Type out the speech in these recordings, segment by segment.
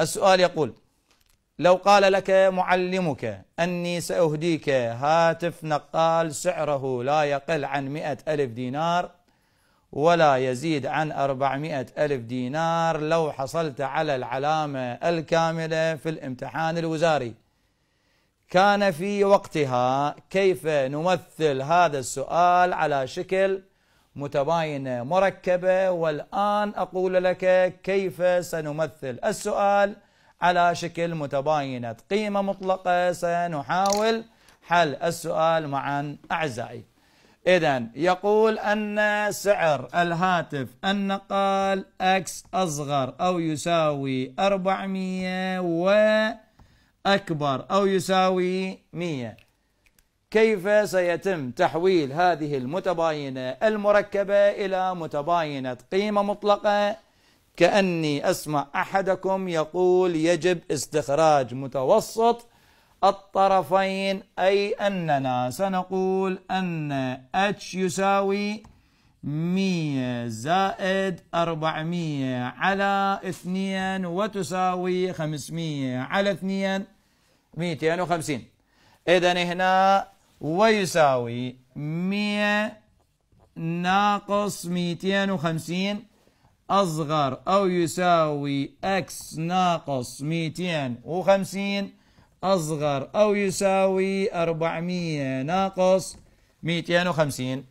السؤال يقول لو قال لك معلمك أني سأهديك هاتف نقال سعره لا يقل عن مئة ألف دينار ولا يزيد عن أربعمائة ألف دينار لو حصلت على العلامة الكاملة في الامتحان الوزاري كان في وقتها كيف نمثل هذا السؤال على شكل متباينة مركبة والآن أقول لك كيف سنمثل السؤال على شكل متباينة قيمة مطلقة سنحاول حل السؤال معا أعزائي إذا يقول أن سعر الهاتف النقال أكس أصغر أو يساوي 400 وأكبر أو يساوي 100 كيف سيتم تحويل هذه المتباينة المركبة إلى متباينة قيمة مطلقة كأني أسمع أحدكم يقول يجب استخراج متوسط الطرفين أي أننا سنقول أن H يساوي 100 زائد 400 على 2 وتساوي 500 على 2 250 إذا هنا ويساوي 100 ناقص 250 أصغر أو يساوي x ناقص 250 أصغر أو يساوي 400 ناقص 250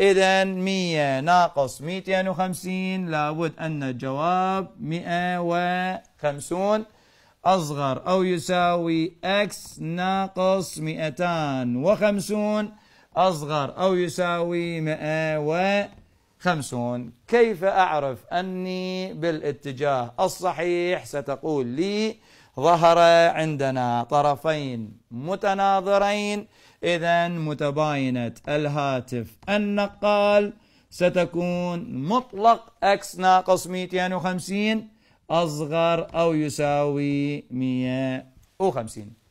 إذا 100 ناقص 250 لابد أن الجواب 150 أصغر أو يساوي x ناقص 250 أصغر أو يساوي 150 كيف أعرف أني بالاتجاه الصحيح ستقول لي ظهر عندنا طرفين متناظرين إذا متباينة الهاتف النقال ستكون مطلق x ناقص 250 أصغر أو يساوي 150